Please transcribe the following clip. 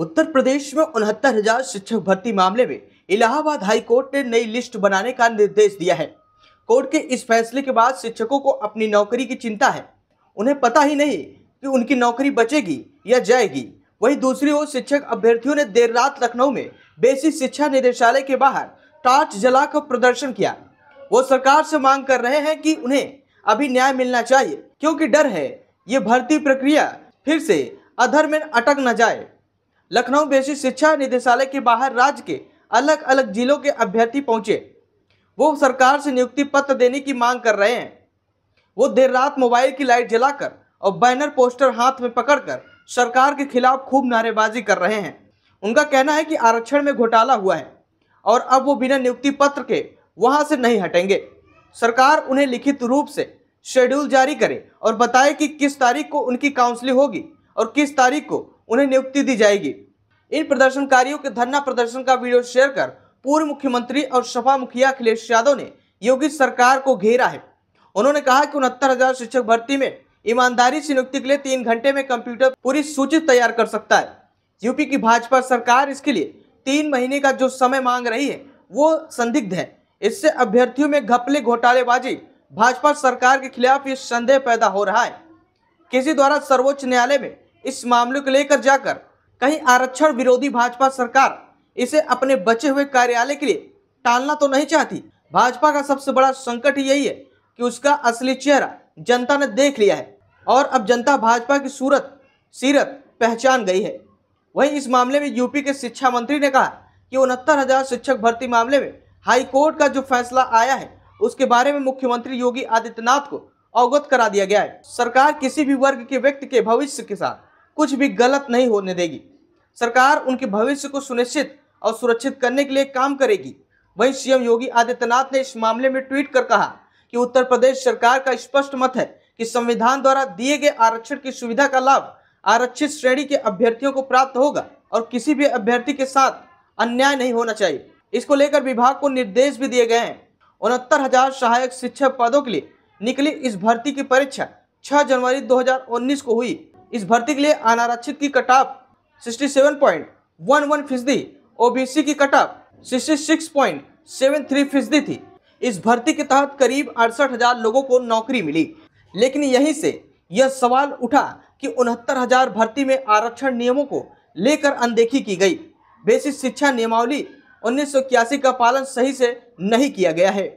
उत्तर प्रदेश में उनहत्तर हजार शिक्षक भर्ती मामले में इलाहाबाद हाई कोर्ट ने नई लिस्ट बनाने का निर्देश दिया है कोर्ट के इस फैसले के बाद शिक्षकों को अपनी नौकरी की चिंता है उन्हें पता ही नहीं कि उनकी नौकरी बचेगी या जाएगी वहीं दूसरी ओर शिक्षक अभ्यर्थियों ने देर रात लखनऊ में बेसिक शिक्षा निदेशालय के बाहर टार्च जलाकर प्रदर्शन किया वो सरकार से मांग कर रहे हैं कि उन्हें अभी न्याय मिलना चाहिए क्योंकि डर है ये भर्ती प्रक्रिया फिर से अधर में अटक न जाए लखनऊ बेसिक शिक्षा निदेशालय के बाहर राज्य के अलग अलग जिलों के अभ्यर्थी पहुंचे वो सरकार से नियुक्ति पत्र देने की मांग कर रहे हैं वो देर रात मोबाइल की लाइट जलाकर और बैनर पोस्टर हाथ में पकड़कर सरकार के खिलाफ खूब नारेबाजी कर रहे हैं उनका कहना है कि आरक्षण में घोटाला हुआ है और अब वो बिना नियुक्ति पत्र के वहाँ से नहीं हटेंगे सरकार उन्हें लिखित रूप से शेड्यूल जारी करे और बताए कि किस तारीख को उनकी काउंसलिंग होगी और किस तारीख को उन्हें नियुक्ति दी जाएगी इन प्रदर्शनकारियों के धरना प्रदर्शन का वीडियो शेयर कर पूर्व मुख्यमंत्री और सपा मुखिया अखिलेश यादव ने योगी सरकार को घेरा है उन्होंने कहा कि उनहत्तर हजार शिक्षक भर्ती में ईमानदारी से नियुक्ति के लिए तीन घंटे में कंप्यूटर पूरी सूची तैयार कर सकता है यूपी की भाजपा सरकार इसके लिए तीन महीने का जो समय मांग रही है वो संदिग्ध है इससे अभ्यर्थियों में घपले घोटालेबाजी भाजपा सरकार के खिलाफ ये संदेह पैदा हो रहा है किसी द्वारा सर्वोच्च न्यायालय में इस मामले को लेकर जाकर कहीं आरक्षण विरोधी भाजपा सरकार इसे अपने बचे हुए कार्यालय के लिए टालना तो नहीं चाहती भाजपा का सबसे बड़ा संकट यही है कि उसका असली चेहरा जनता ने देख लिया है और अब जनता भाजपा की सूरत सीरत पहचान गई है वहीं इस मामले में यूपी के शिक्षा मंत्री ने कहा कि उनहत्तर हजार शिक्षक भर्ती मामले में हाई कोर्ट का जो फैसला आया है उसके बारे में मुख्यमंत्री योगी आदित्यनाथ को अवगत करा दिया गया है सरकार किसी भी वर्ग के व्यक्ति के भविष्य के साथ कुछ भी गलत नहीं होने देगी सरकार उनके भविष्य को सुनिश्चित और सुरक्षित करने के लिए काम करेगी वहीं सीएम योगी आदित्यनाथ ने इस मामले में ट्वीट कर कहा कि उत्तर प्रदेश सरकार का स्पष्ट मत है कि संविधान द्वारा दिए गए आरक्षण की सुविधा का लाभ आरक्षित श्रेणी के अभ्यर्थियों को प्राप्त होगा और किसी भी अभ्यर्थी के साथ अन्याय नहीं होना चाहिए इसको लेकर विभाग को निर्देश भी दिए गए हैं उनहत्तर हजार सहायक शिक्षक पदों के लिए निकली इस भर्ती की परीक्षा 6 जनवरी 2019 को हुई इस भर्ती के लिए अनारक्षित की cut off sixty seven point one one फीसदी ओबीसी की cut off sixty six point seven three फीसदी थी इस भर्ती के तहत करीब अड़सठ हजार लोगों को नौकरी मिली लेकिन यहीं से यह सवाल उठा कि उनहत्तर हजार भर्ती में आरक्षण नियमों को लेकर अनदेखी की गई बेसिक शिक्षा नियमावली उन्नीस का पालन सही से नहीं किया गया है